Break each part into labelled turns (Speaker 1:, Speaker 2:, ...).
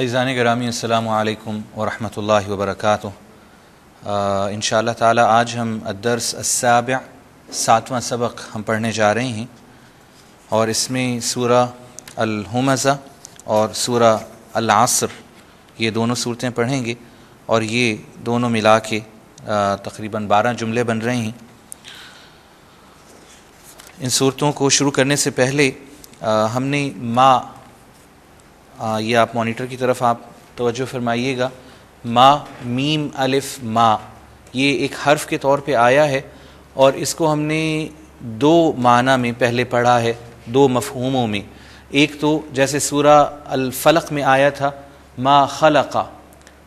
Speaker 1: अज़ानी ग्रामी अल्लाम वरहमल वरक इन ताला आज हम अदरस असाब सातवा सबक हम पढ़ने जा रहे हैं और इसमें सूरा अलहमज़ा और सूरा अलासर ये दोनों सूरतें पढ़ेंगे और ये दोनों मिला के तकरीबन बारह जुमले बन रहे हैं इन सूरतों को शुरू करने से पहले हमने माँ ये आप मॉनिटर की तरफ आप तोज्जो फरमाइएगा मा मीम अलिफ मा ये एक हर्फ के तौर पे आया है और इसको हमने दो माना में पहले पढ़ा है दो मफहूमों में एक तो जैसे सूरा फलक में आया था मा खलका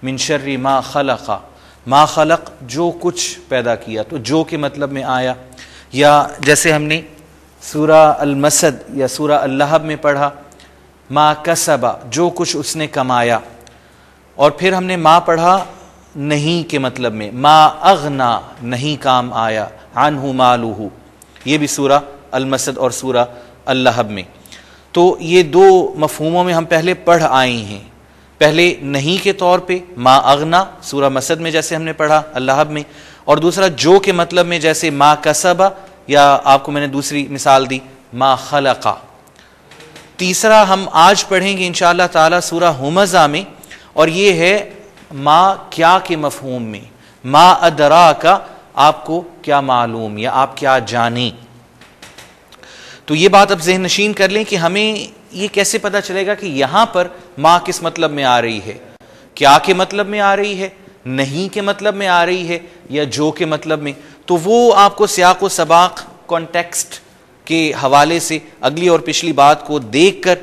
Speaker 1: मिनशर्री मा खलका मा खलक जो कुछ पैदा किया तो जो के मतलब में आया या जैसे हमने सूरा अलमसद या सूरा अल्लाहब में पढ़ा माँ कसबा जो कुछ उसने कमाया और फिर हमने माँ पढ़ा नहीं के मतलब में माँ अगना नहीं काम आया आनहू मालूहू ये भी सूरा अलमसद और सूरा अल्लाहब में तो ये दो मफहमों में हम पहले पढ़ आए हैं पहले नहीं के तौर पे माँ अगना सूरा मसद में जैसे हमने पढ़ा अल्लाहब में और दूसरा जो के मतलब में जैसे माँ कसबा या आपको मैंने दूसरी मिसाल दी माँ खलका तीसरा हम आज पढ़ेंगे इन ताला सूरा हमजा में और ये है माँ क्या के मफहूम में माँ अदरा का आपको क्या मालूम या आप क्या जाने तो ये बात अब जहन नशीन कर लें कि हमें ये कैसे पता चलेगा कि यहां पर माँ किस मतलब में आ रही है क्या के मतलब में आ रही है नहीं के मतलब में आ रही है या जो के मतलब में तो वो आपको सियाक व सबाक कॉन्टेक्स्ट के हवाले से अगली और पिछली बात को देख कर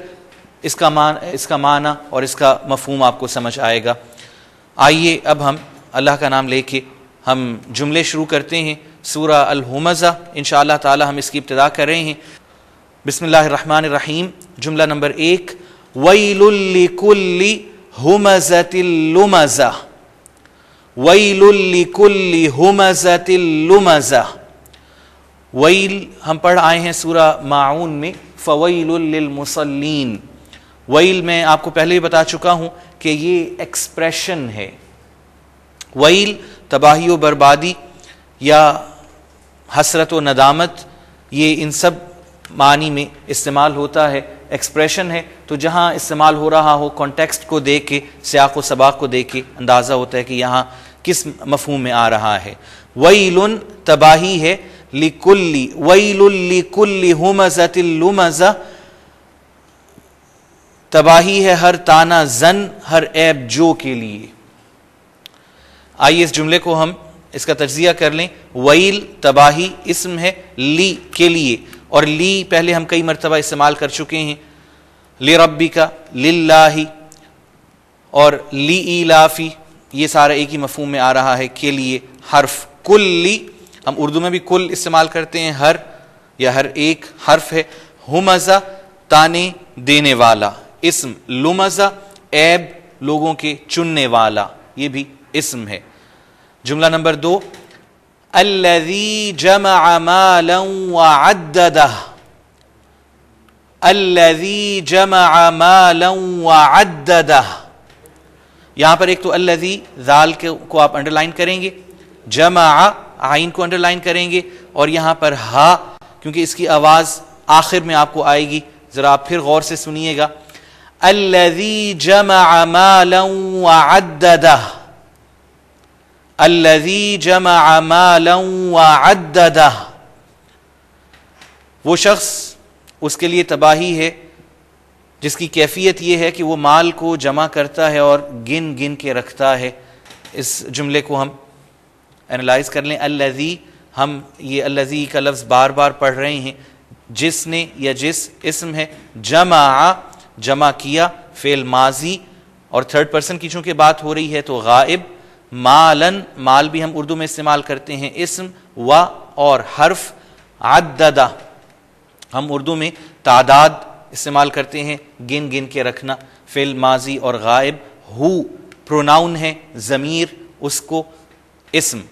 Speaker 1: इसका मान इसका माना और इसका मफहम आपको समझ आएगा आइए अब हम अल्लाह का नाम लेके हम जुमले शुरू करते हैं सूरा अलहमज़ा इन ताला हम इसकी इब्तदा कर रहे हैं बिसमीम जुमला नंबर एक वईलकुल्ली हमज़तिलुमज़ा वईलकुल्ली वईल हम पढ़ आए हैं सूरा माउन में फ़वैलमसलिन वईल मैं आपको पहले ही बता चुका हूँ कि ये एक्सप्रेशन है वईल तबाही व बर्बादी या हसरत व नदामत ये इन सब मानी में इस्तेमाल होता है एक्सप्रेशन है तो जहाँ इस्तेमाल हो रहा हो कॉन्टेक्स्ट को देख के सयाक व सबाक को देख के अंदाज़ा होता है कि यहाँ किस मफहम में आ रहा है वईल़ तबाही है लिकुल्ली वैलुल्लिकुल्ली हुमजतिल्लुमजा तबाही है हर ताना जन हर ऐब जो के लिए आइए इस जुमले को हम इसका तजिया कर लें वईल तबाही इसम है ली के लिए और ली पहले हम कई मरतबा इस्तेमाल कर चुके हैं ले रबी का लाही और ली ई लाफी ये सारा एक ही मफहम में आ रहा है के लिए हर्फ कुल्ली हम उर्दू में भी कुल इस्तेमाल करते हैं हर या हर एक हर्फ है हुमजा ताने देने वाला इसम लुमजा ऐब लोगों के चुनने वाला ये भी इसम है जुमला नंबर दो अल्लजी जमा जमा यहां पर एक तो अल्लाजी जाल के को आप अंडरलाइन करेंगे जमा आइन को अंडरलाइन करेंगे और यहां पर हा क्योंकि इसकी आवाज़ आखिर में आपको आएगी ज़रा आप फिर गौर से सुनिएगा अल्लजी जमा मालऊ वो शख्स उसके लिए तबाही है जिसकी कैफियत यह है कि वो माल को जमा करता है और गिन गिन के रखता है इस जुमले को हम एनालाइज कर लें अलजी हम ये अलजी का लफ्ज़ बार बार पढ़ रहे हैं जिसने या जिस इसम है जमा जमा किया फेल माजी और थर्ड पर्सन की चूंकि बात हो रही है तो गायब मालन माल भी हम उर्दू में इस्तेमाल करते हैं इसम व और हर्फ आददा हम उर्दू में तादाद इस्तेमाल करते हैं गिन गिन के रखना फेल माजी और गायब हु प्रोनाउन है ज़मीर उसको इसम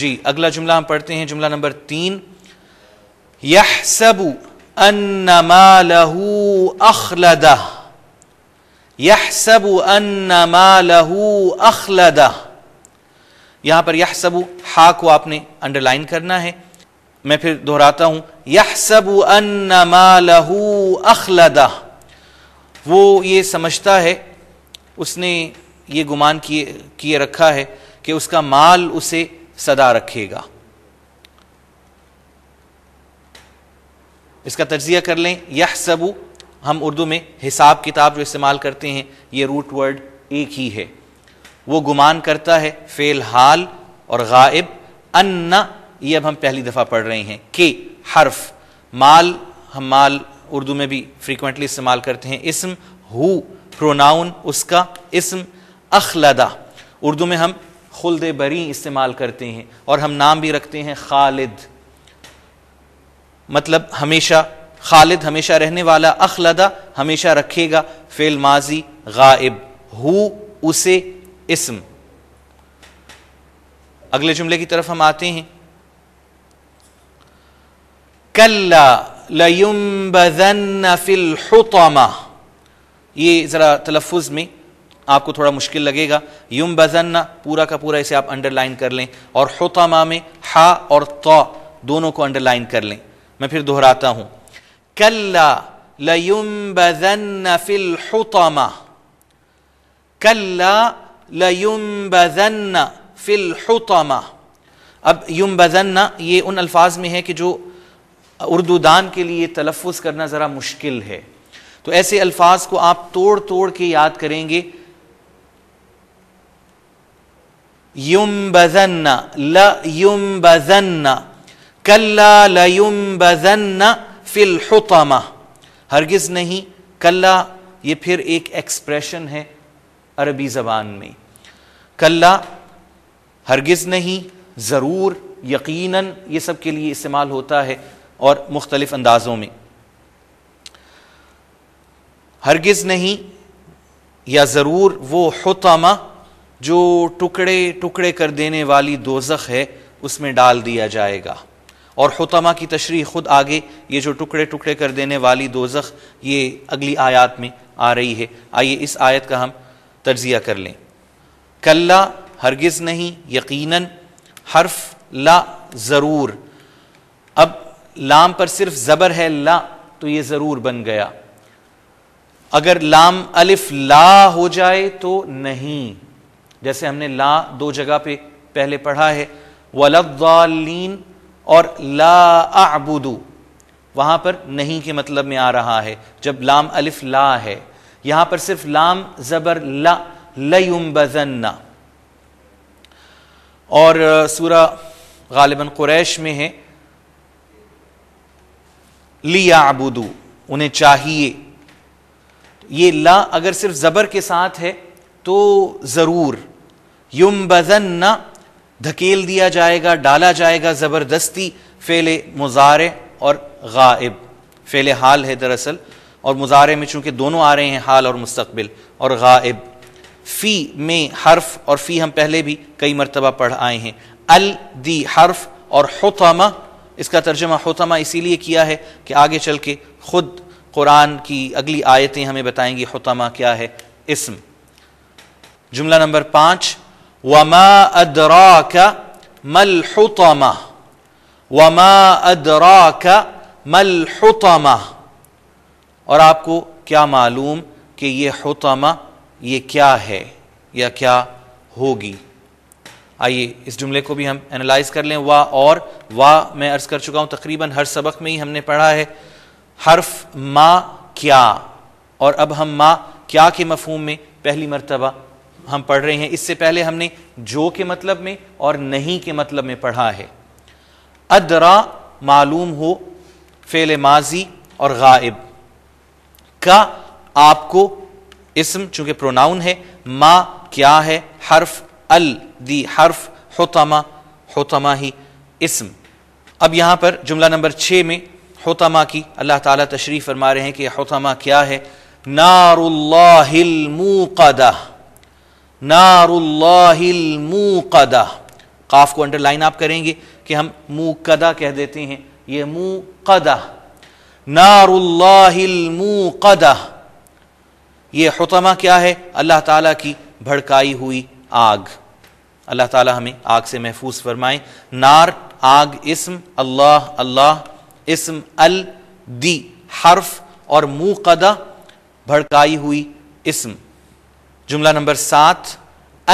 Speaker 1: जी अगला जुमला हम पढ़ते हैं जुमला नंबर तीन यह सबू अन्नमालहू अखलदा यह सबू अन्नमालहू अखलदा यहां पर यह सबू हा को आपने अंडरलाइन करना है मैं फिर दोहराता हूं यह सबू अन्नमालहू अखलदा वो ये समझता है उसने ये गुमान किए किए रखा है कि उसका माल उसे सदा रखेगा इसका तजिया कर लें यह सबू हम उर्दू में हिसाब किताब जो इस्तेमाल करते हैं ये रूट वर्ड एक ही है वो गुमान करता है फेल हाल और गायब अन्ना ये अब हम पहली दफ़ा पढ़ रहे हैं के हर्फ माल हम माल उर्दू में भी फ्रीक्वेंटली इस्तेमाल करते हैं इसम हु प्रोनाउन उसका इसम अखलदा उर्दू में हम खुल्द बरी इस्तेमाल करते हैं और हम नाम भी रखते हैं खालिद मतलब हमेशा खालिद हमेशा रहने वाला अखलदा हमेशा रखेगा फेल माजी गायब हु उसे इसम अगले जुमले की तरफ हम आते हैं कल्ला लयुम फिल ये ज़रा तलफुज में आपको थोड़ा मुश्किल लगेगा युम बजन्ना पूरा का पूरा इसे आप अंडरलाइन कर लें और होतामा में हा और तो दोनों को अंडरलाइन कर लें मैं फिर दोहराता हूं कल्ला फिल होतामा कल्ला फिल होतामा अब युम बजन्ना ये उन अल्फाज में है कि जो उर्दू दान के लिए तलफ़ करना ज़रा मुश्किल है तो ऐसे अल्फाज को आप तोड़ तोड़ के याद करेंगे युम बजन्ना ल युम बजन्ना कल्ला ल युम बजन्ना फिल हुतमा हरगिज नहीं कल्ला ये फिर एक एक्सप्रेशन है अरबी ज़बान में कल्ला हरगिज़ नहीं ज़रूर यकीनन ये सब के लिए इस्तेमाल होता है और मुख्तलिफ अंदाज़ों में हरगिज़ नहीं या ज़रूर वो हतमा जो टुकड़े टुकड़े कर देने वाली दोजख है उसमें डाल दिया जाएगा और हतमा की तशरी खुद आगे ये जो टुकड़े टुकड़े कर देने वाली दोजख ये अगली आयात में आ रही है आइए इस आयत का हम तजिया कर लें कल्ला हरगिज़ नहीं यकीनन हर्फ ला ज़रूर अब लाम पर सिर्फ ज़बर है ला तो ये ज़रूर बन गया अगर लाम अलिफ ला हो जाए तो नहीं जैसे हमने ला दो जगह पे पहले पढ़ा है वलब्दालीन और ला आबुदू वहाँ पर नहीं के मतलब में आ रहा है जब लाम अलिफ ला है यहाँ पर सिर्फ लाम ज़बर ला लयुम्बजन्ना और सूरा गालिबन कुरैश में है लिया आबुदू उन्हें चाहिए ये ला अगर सिर्फ ज़बर के साथ है तो ज़रूर युम बजन्ना धकेल दिया जाएगा डाला जाएगा ज़बरदस्ती फेले मुजारे और गायब फेले हाल है दरअसल और मुजारे में चूंकि दोनों आ रहे हैं हाल और मुस्तबिल और गायब फ़ी में हर्फ और फ़ी हम पहले भी कई मरतबा पढ़ आए हैं अल दी हर्फ और हतमा इसका तर्जमा हतमा इसीलिए किया है कि आगे चल के खुद कुरान की अगली आयतें हमें बताएंगी हतमा क्या है इसम जुमला नंबर पाँच वमा अदरा का मलहुतमा वमा अदरा का मलहुतमा और आपको क्या मालूम कि ये हुतमा ये क्या है या क्या होगी आइए इस जुमले को भी हम एनालाइज कर लें वा और वा मैं अर्ज कर चुका हूं तकरीबन हर सबक में ही हमने पढ़ा है हर्फ माँ क्या और अब हम माँ क्या के मफहूम में पहली मरतबा हम पढ़ रहे हैं इससे पहले हमने जो के मतलब में और नहीं के मतलब में पढ़ा है अदरा मालूम हो फेल माजी और गायब का आपको इसम चूंकि प्रोनाउन है मा क्या है हर्फ अल दी हर्फ होतमा होतमा ही इसम अब यहां पर जुमला नंबर छ में होतमा की अल्लाह ताला तशरीफ फरमा रहे हैं कि होतमा क्या है नारुल्लाहिल मुकदा नारुल्लाहिलमूकदा काफ को अंडरलाइन आप करेंगे कि हम मुकदा कह देते हैं ये मुकदा नारुल्लाहिलमूकदा ये हतमा क्या है अल्लाह ताला की भड़काई हुई आग अल्लाह ताला हमें आग से महफूज फरमाए नार आग इसम अल्लाह अल्लाह इसम अल दी हर्फ और मुकदा भड़काई हुई इसम جملة نمبر سات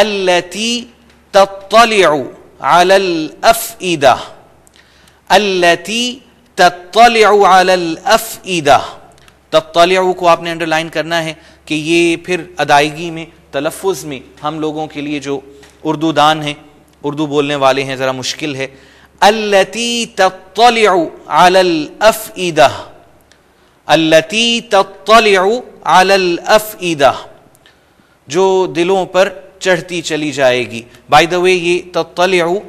Speaker 1: التي تطلع على الأفئدة التي तत्तलिया अफईदा तत्तलिया को आपने अंडरलाइन करना है कि ये फिर अदायगी में तलफ़ में हम लोगों के लिए जो उर्दू दान है उर्दू बोलने वाले हैं ज़रा मुश्किल है अल्लती तत्तलिया अफईदा अल्लती तत्तलिया अफईदा जो दिलों पर चढ़ती चली जाएगी बाय द वे ये तत्ल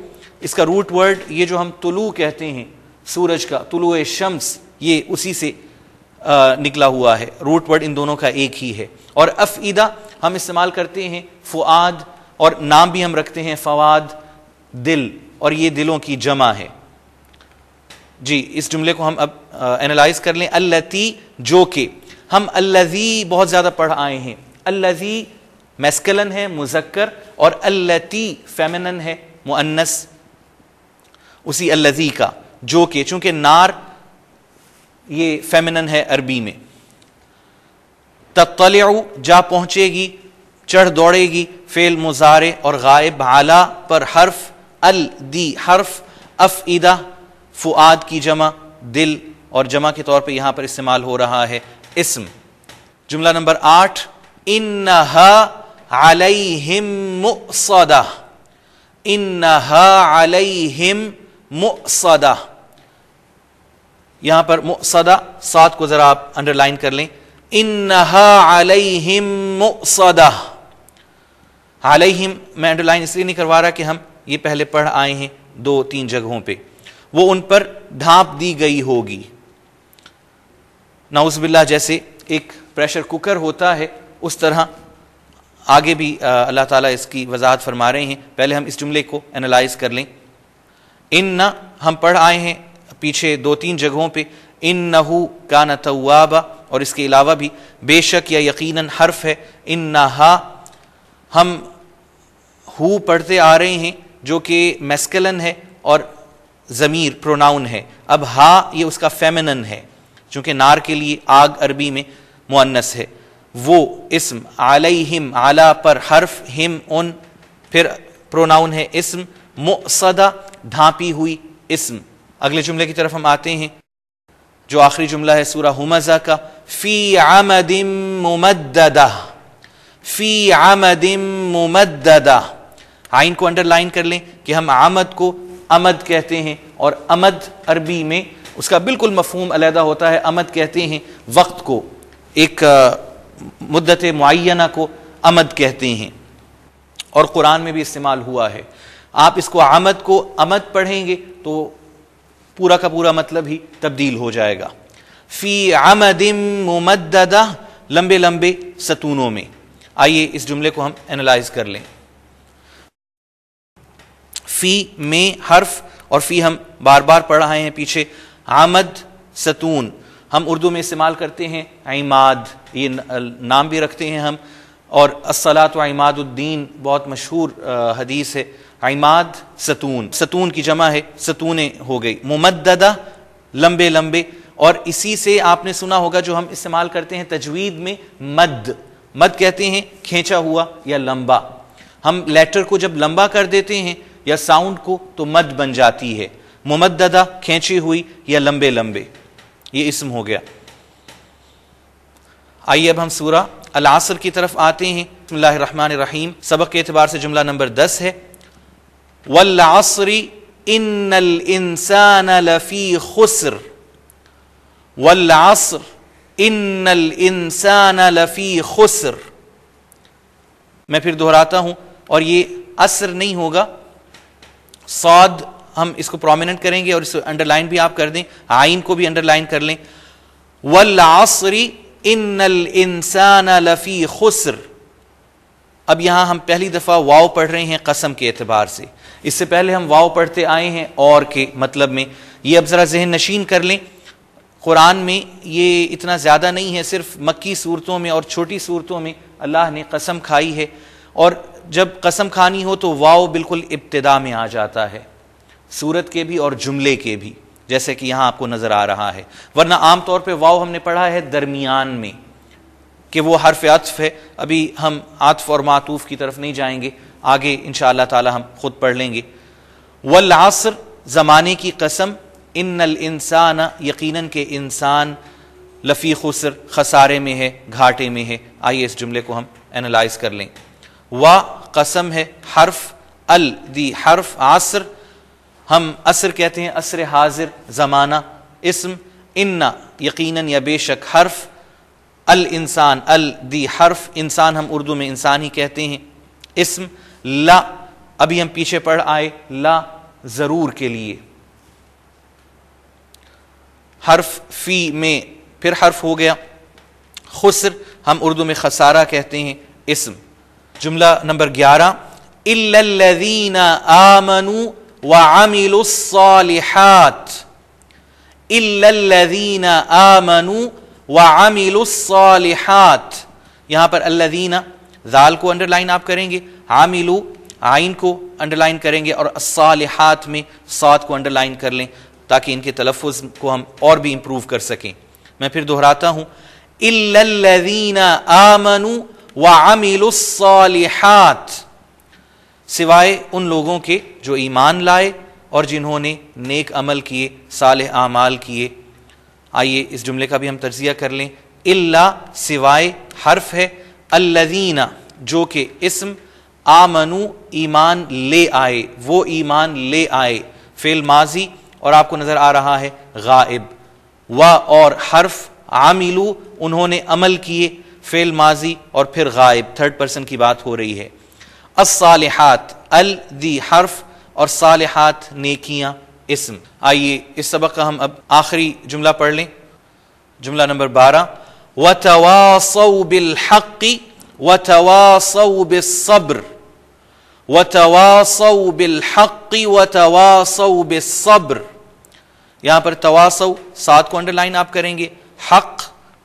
Speaker 1: इसका रूट वर्ड ये जो हम तुलु कहते हैं सूरज का तुलु शम्स ये उसी से आ, निकला हुआ है रूट वर्ड इन दोनों का एक ही है और अफ़ीदा हम इस्तेमाल करते हैं फ़ुआद और नाम भी हम रखते हैं फवाद दिल और ये दिलों की जमा है जी इस जुमले को हम अब एनालाइज कर लें अल्लती जो के हम अल्लजी बहुत ज़्यादा पढ़ आए हैं अल्लजी मैस्कलन है मुजक्कर और अल्लती फेमिनन है मुअन्नस उसी अल्लजी का जो कि चूंकि नार ये फेमिनन है अरबी में तत्तल जा पहुंचेगी चढ़ दौड़ेगी फेल मुजारे और गायब आला पर हर्फ अल दी हर्फ अफ़ीदा फुआद की जमा दिल और जमा के तौर पे यहां पर इस्तेमाल हो रहा है इसम जुमला नंबर आठ इन अलैहिम मुसदा इन्नहा अलैहिम मुसदा यहां पर मुसदा सात को जरा आप अंडरलाइन कर लें इन्नहा अलैहिम मुसदा अलैहिम मैं अंडरलाइन इसलिए नहीं करवा रहा कि हम ये पहले पढ़ आए हैं दो तीन जगहों पे वो उन पर ढांप दी गई होगी नाउजबिल्ला जैसे एक प्रेशर कुकर होता है उस तरह आगे भी अल्लाह ताला इसकी वजाहत फरमा रहे हैं पहले हम इस जुमले को एनालाइज कर लें इन न हम पढ़ आए हैं पीछे दो तीन जगहों पे इन नहू का न तवाबा और इसके अलावा भी बेशक या यकीनन हर्फ है इन नहा हम हु पढ़ते आ रहे हैं जो कि मेस्कलन है और ज़मीर प्रोनाउन है अब हा ये उसका फेमिनन है चूँकि नार के लिए आग अरबी में मुअन्नस है वो इसम आलई हिम आला पर हर्फ हिम उन फिर प्रोनाउन है इसम मुसदा ढांपी हुई इसम अगले जुमले की तरफ हम आते हैं जो आखिरी जुमला है सूरा हुमजा का फी आमदिम मुमदा फी आमदिम मुमदा आइन को अंडरलाइन कर लें कि हम आमद को अमद कहते हैं और अमद अरबी में उसका बिल्कुल मफहूम अलहदा होता है अमद कहते हैं वक्त को एक मुद्दत मुआना को अमद कहते हैं और कुरान में भी इस्तेमाल हुआ है आप इसको आमद को अमद पढ़ेंगे तो पूरा का पूरा मतलब ही तब्दील हो जाएगा फी आमदिम मुमददा लंबे लंबे सतूनों में आइए इस जुमले को हम एनालाइज कर लें फी में हर्फ और फी हम बार बार पढ़ रहे हैं पीछे आमद सतून हम उर्दू में इस्तेमाल करते हैं इमाद ये नाम भी रखते हैं हम और असलात इमादुद्दीन बहुत मशहूर हदीस है इमाद सतून सतून की जमा है सतूने हो गई मुमददा लंबे लंबे और इसी से आपने सुना होगा जो हम इस्तेमाल करते हैं तजवीद में मद मद कहते हैं खींचा हुआ या लंबा हम लेटर को जब लंबा कर देते हैं या साउंड को तो मद बन जाती है मुमददा खींची हुई या लंबे लंबे ये इसम हो गया आइए अब हम सूरा अल आसर की तरफ आते हैं रहमान रहीम सबक के अतबार से जुमला नंबर दस है वल्लासरी इन इंसान लफ़ी खुसर वल्लासर इन इंसान लफ़ी खुसर मैं फिर दोहराता हूं और ये असर नहीं होगा सौद हम इसको प्रोमिनेंट करेंगे और इसको अंडरलाइन भी आप कर दें आइन को भी अंडरलाइन कर लें वल्लासरी इन इंसान लफी खुसर अब यहां हम पहली दफा वाव पढ़ रहे हैं कसम के एतबार से इससे पहले हम वाव पढ़ते आए हैं और के मतलब में ये अब जरा जहन नशीन कर लें कुरान में ये इतना ज़्यादा नहीं है सिर्फ मक्की सूरतों में और छोटी सूरतों में अल्लाह ने कसम खाई है और जब कसम खानी हो तो वाव बिल्कुल इब्तदा में आ जाता है सूरत के भी और जुमले के भी जैसे कि यहां आपको नज़र आ रहा है वरना आमतौर पर वाव हमने पढ़ा है दरमियान में कि वो हरफ अतफ है अभी हम आतफ और मातूफ की तरफ नहीं जाएंगे आगे इन ताला हम खुद पढ़ लेंगे वल्लासर ज़माने की कसम इन नल इंसान यकीनन के इंसान लफ़ी खुसर खसारे में है घाटे में है आइए इस जुमले को हम एनालाइज कर लें व कसम है हर्फ अल दी हर्फ आसर हम असर कहते हैं असर हाजिर ज़माना इसम इन्ना यकीनन या बेशक हर्फ अल इंसान अल दी हर्फ इंसान हम उर्दू में इंसान ही कहते हैं इसम ला अभी हम पीछे पढ़ आए ला ज़रूर के लिए हर्फ फ़ी में फिर हर्फ हो गया खुसर हम उर्दू में खसारा कहते हैं इसम जुमला नंबर ग्यारह इल्लल्लज़ीना आमनू वमिलुसलिहात इल्लल्लज़ीन आमनु वमिलुसलिहात यहां पर अल्लज़ीन जाल को अंडरलाइन आप करेंगे आमिलू आइन को अंडरलाइन करेंगे और सालिहात में सात को अंडरलाइन कर लें ताकि इनके तलफ़ को हम और भी इम्प्रूव कर सकें मैं फिर दोहराता हूँ इल्लल्लज़ीन आमनु वमिलुसलिहात सिवाय उन लोगों के जो ईमान लाए और जिन्होंने नेक अमल किए साल आमाल किए आइए इस जुमले का भी हम तजिया कर लें इल्ला सिवाय हर्फ है अल्लादीना जो कि इसम आमनु ईमान ले आए वो ईमान ले आए फेल माजी और आपको नज़र आ रहा है गायब व और हर्फ आमिलू उन्होंने अमल किए फेल माजी और फिर गायब थर्ड पर्सन की बात हो रही है الصالحات ال دی حرف اور صالحات نیکیاں اسم آئیے اس سبق کا ہم اب آخری جملہ پڑھ لیں جملہ نمبر بارہ وَتَوَاصَوْ بِالْحَقِّ وَتَوَاصَوْ بِالصَّبْرِ وَتَوَاصَوْ بِالْحَقِّ وَتَوَاصَوْ بِالصَّبْرِ یہاں پر تواصو سات کو انڈر لائن آپ کریں گے حق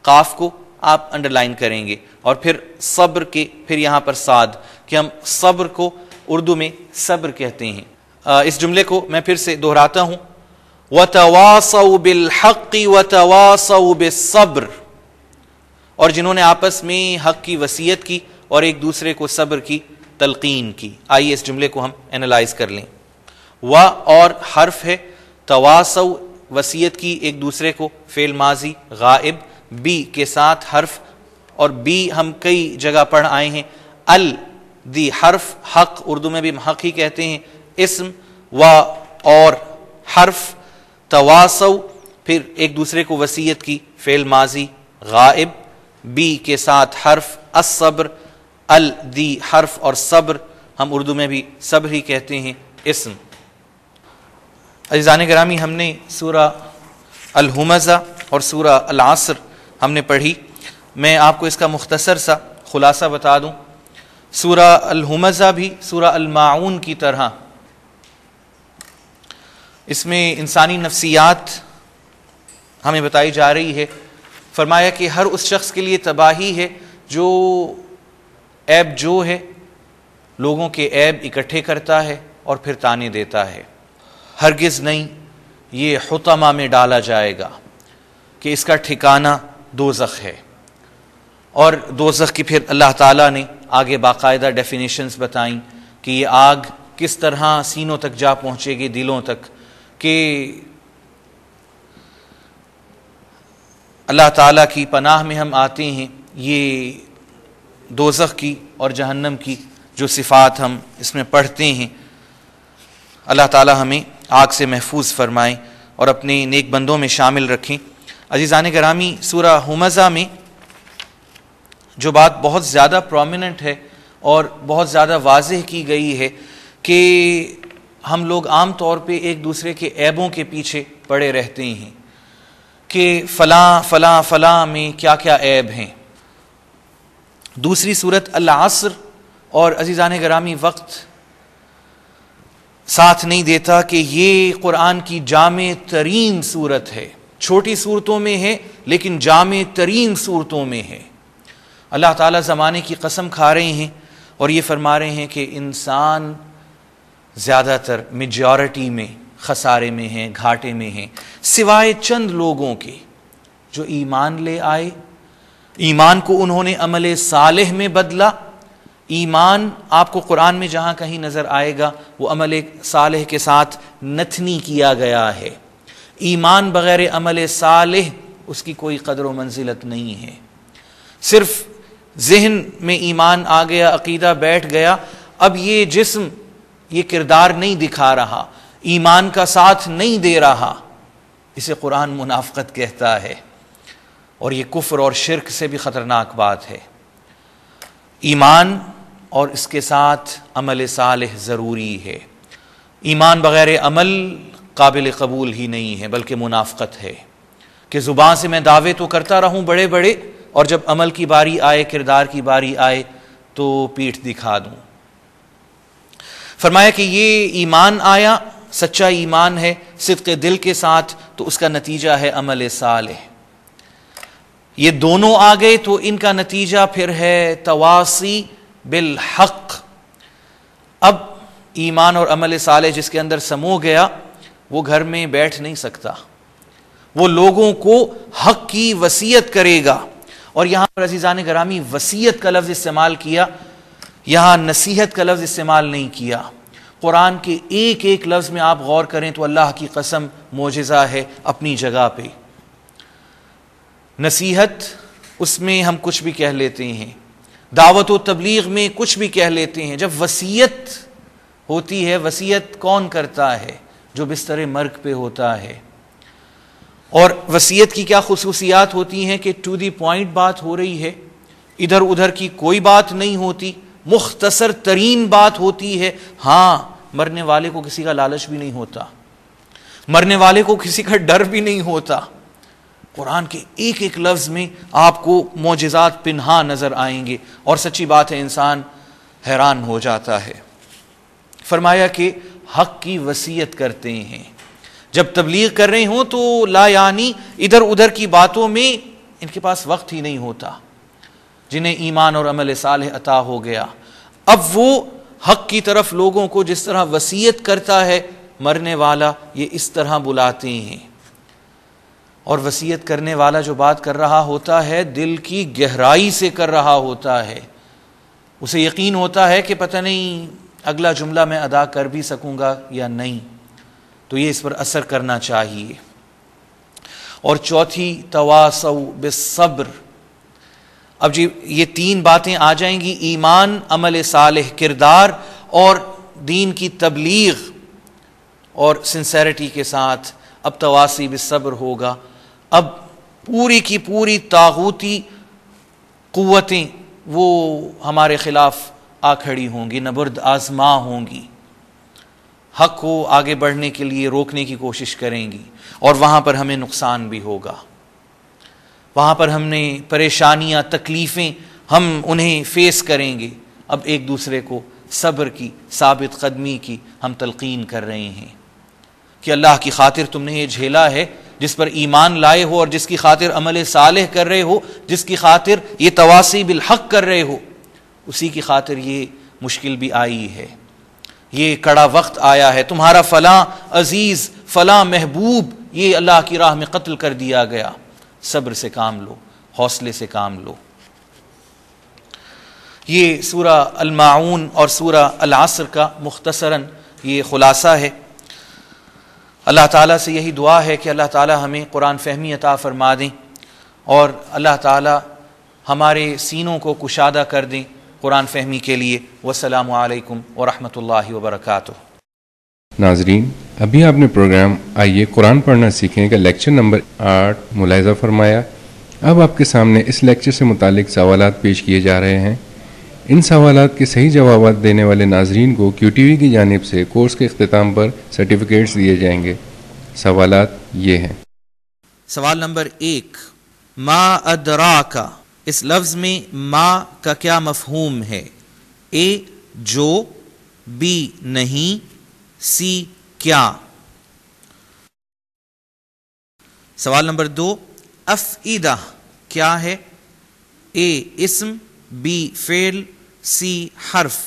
Speaker 1: قاف کو آپ انڈر لائن کریں گے اور پھر صبر کے پھر یہاں پر سعد कि हम सब्र को उर्दू में सब्र कहते हैं इस जुमले को मैं फिर से दोहराता हूं व बिल व और जिन्होंने आपस में हक की वसीयत की और एक दूसरे को सब्र की तलकीन की आइए इस जुमले को हम एनालाइज कर लें व और हर्फ है तवासऊ वसीयत की एक दूसरे को फेल माजी गायब बी के साथ हर्फ और बी हम कई जगह पढ़ आए हैं अल दी हर्फ हक उर्दू में भी हक ही कहते हैं इसम व और हर्फ तवासव फिर एक दूसरे को वसीयत की फेल माजी गायब बी के साथ हर्फ असब्र अल दी हर्फ और सब्र हम उर्दू में भी सब्र ही कहते हैं इसम अजान ग्रामी हमने सूरा अलहमज़ा और सूरा अलासर हमने पढ़ी मैं आपको इसका मुख्तसर सा खुलासा बता दूँ सूरा अलहमज़ा भी सूरा अलमाउन की तरह इसमें इंसानी नफ्सियात हमें बताई जा रही है फरमाया कि हर उस शख्स के लिए तबाही है जो ऐब जो है लोगों के ऐब इकट्ठे करता है और फिर ताने देता है हरगिज़ नहीं ये हतमा में डाला जाएगा कि इसका ठिकाना दोजख है और दोजख की फिर अल्लाह ताला ने आगे बाकायदा डेफिनेशंस बताई कि ये आग किस तरह सीनों तक जा पहुँचेगी दिलों तक कि अल्लाह ताला की पनाह में हम आते हैं ये दोजख की और जहन्नम की जो सिफ़ात हम इसमें पढ़ते हैं अल्लाह ताला हमें आग से महफूज फरमाएँ और अपने नेक बंदों में शामिल रखें अजीज़ान ग्रामी सूरा हमज़ा में जो बात बहुत ज़्यादा प्रोमिनेंट है और बहुत ज़्यादा वाज की गई है कि हम लोग आम तौर पे एक दूसरे के ऐबों के पीछे पड़े रहते हैं कि फ़लाँ फ़लाँ फ़लाँ में क्या क्या ऐब हैं दूसरी सूरत अलासर और अजीज़ान ग्रामी वक्त साथ नहीं देता कि ये कुरान की जाम तरीन सूरत है छोटी सूरतों में है लेकिन जाम तरीन सूरतों में है अल्लाह ताला ज़माने की कसम खा रहे हैं और ये फरमा रहे हैं कि इंसान ज़्यादातर मेजॉरिटी में खसारे में हैं घाटे में हैं सिवाय चंद लोगों के जो ईमान ले आए ईमान को उन्होंने अमल सालह में बदला ईमान आपको कुरान में जहाँ कहीं नज़र आएगा वो अमल साल के साथ नथनी किया गया है ईमान बग़ैर अमल साल उसकी कोई कदर व मंजिलत नहीं है सिर्फ जहन में ईमान आ गया अकीदा बैठ गया अब ये जिस्म ये किरदार नहीं दिखा रहा ईमान का साथ नहीं दे रहा इसे कुरान मुनाफ़त कहता है और ये कुफर और शिरक से भी ख़तरनाक बात है ईमान और इसके साथ अमल साल ज़रूरी है ईमान बग़ैर अमल काबिल कबूल ही नहीं है बल्कि मुनाफ़त है कि ज़ुबान से मैं दावे तो करता रहूं बड़े बड़े और जब अमल की बारी आए किरदार की बारी आए तो पीठ दिखा दूं फरमाया कि ये ईमान आया सच्चा ईमान है सिद्क दिल के साथ तो उसका नतीजा है अमल साल ये दोनों आ गए तो इनका नतीजा फिर है तवासी बिल हक अब ईमान और अमल साल जिसके अंदर समो गया वो घर में बैठ नहीं सकता वो लोगों को हक की वसीयत करेगा और यहाँ पर अजीज़ा ने ग्रामी वसीयत का लफ्ज़ इस्तेमाल किया यहाँ नसीहत का लफ्ज़ इस्तेमाल नहीं किया कुरान के एक एक लफ्ज़ में आप गौर करें तो अल्लाह की कसम मोजा है अपनी जगह पर नसीहत उसमें हम कुछ भी कह लेते हैं दावत व तबलीग में कुछ भी कह लेते हैं जब वसीयत होती है वसीयत कौन करता है जो बिस्तर मर्ग पे होता है और वसीयत की क्या खसूसियात होती हैं कि टू दी पॉइंट बात हो रही है इधर उधर की कोई बात नहीं होती मुख्तसर तरीन बात होती है हाँ मरने वाले को किसी का लालच भी नहीं होता मरने वाले को किसी का डर भी नहीं होता कुरान के एक एक लफ्ज़ में आपको मोजात पिन्हा नज़र आएंगे और सच्ची बात है इंसान हैरान हो जाता है फरमाया कि हक की वसीयत करते हैं जब तबलीग कर रहे हों तो ला यानी इधर उधर की बातों में इनके पास वक्त ही नहीं होता जिन्हें ईमान और अमल साल अता हो गया अब वो हक की तरफ लोगों को जिस तरह वसीयत करता है मरने वाला ये इस तरह बुलाते हैं और वसीयत करने वाला जो बात कर रहा होता है दिल की गहराई से कर रहा होता है उसे यकीन होता है कि पता नहीं अगला जुमला मैं अदा कर भी सकूंगा या नहीं तो ये इस पर असर करना चाहिए और चौथी तवासव बेसब्र अब जी ये तीन बातें आ जाएंगी ईमान अमल साल किरदार और दीन की तबलीग और सिंसेरिटी के साथ अब तवासी बेसब्र होगा अब पूरी की पूरी तागूती क़वतें वो हमारे ख़िलाफ़ आ खड़ी होंगी नबर्द आजमा होंगी हक को आगे बढ़ने के लिए रोकने की कोशिश करेंगी और वहाँ पर हमें नुकसान भी होगा वहाँ पर हमने परेशानियाँ तकलीफ़ें हम उन्हें फेस करेंगे अब एक दूसरे को सब्र की साबित कदमी की हम तलकीन कर रहे हैं कि अल्लाह की खातिर तुमने ये झेला है जिस पर ईमान लाए हो और जिसकी खातिर अमल साल कर रहे हो जिसकी खातिर ये तवासी बिल हक कर रहे हो उसी की खातिर ये मुश्किल भी आई है ये कड़ा वक्त आया है तुम्हारा फ़लाँ अज़ीज़ फ़लाँ महबूब ये अल्लाह की राह में कत्ल कर दिया गया सब्र से काम लो हौसले से काम लो ये सूरा अलमाउन और सूरा अलासर का मुख्तसरा ये ख़ुलासा है अल्लाह ताला से यही दुआ है कि अल्लाह ताला हमें कुरान फहमी अता फरमा दें और अल्लाह ताला हमारे सीनों को कुशादा कर दें कुरान फहमी के लिए वसलम वरहमत ला वरक नाजरीन अभी आपने प्रोग्राम आइए कुरान पढ़ना सीखें का लेक्चर नंबर आठ मुलायजा फरमाया अब आपके सामने इस लेक्चर से मुतक सवाल पेश किए जा रहे हैं इन सवाल के सही जवाब देने वाले नाजरीन को क्यू टी वी की जानब से कोर्स के अख्ताम पर सर्टिफिकेट्स दिए जाएंगे सवाल ये हैं सवाल नंबर एक मा अदरा का इस लफ्ज़ में माँ का क्या मफहूम है ए जो बी नहीं सी क्या सवाल नंबर दो अफ क्या है ए इसम बी फेल सी हर्फ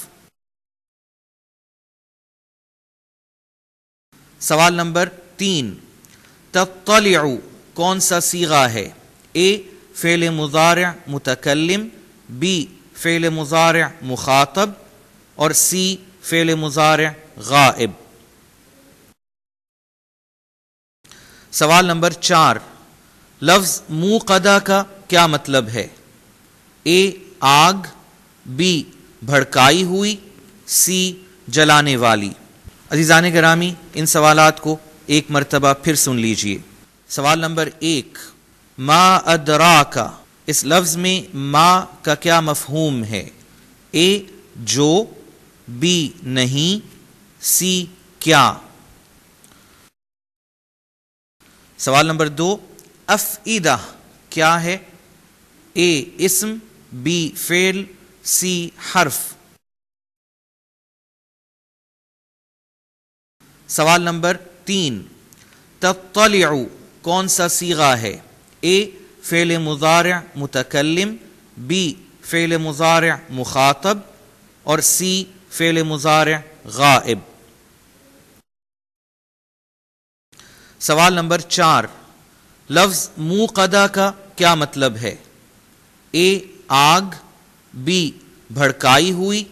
Speaker 1: सवाल नंबर तीन तत्तलियु कौन सा सीगा है ए फेल मुजारع मुतकलम बी फेल मुजारع मुखातब और सी फेल मुजारع गायब सवाल नंबर चार लफ्ज मुकदा का क्या मतलब है ए आग बी भड़काई हुई सी जलाने वाली अजीज़ान ग्रामी इन सवालात को एक मरतबा फिर सुन लीजिए सवाल नंबर एक मा अदरा का इस लफ्ज में मा का क्या मफहूम है ए जो बी नहीं सी क्या सवाल नंबर दो अफ क्या है ए इसम बी फेल सी हर्फ सवाल नंबर तीन तत्लियाऊ कौन सा सीगा है ए फ़ेल मुजार मुतकलम बी फ़ेल मुजार मुखातब और सी फ़ेल मुजार गायब सवाल नंबर चार लफ्ज़ मुकदा का क्या मतलब है ए आग बी भड़काई हुई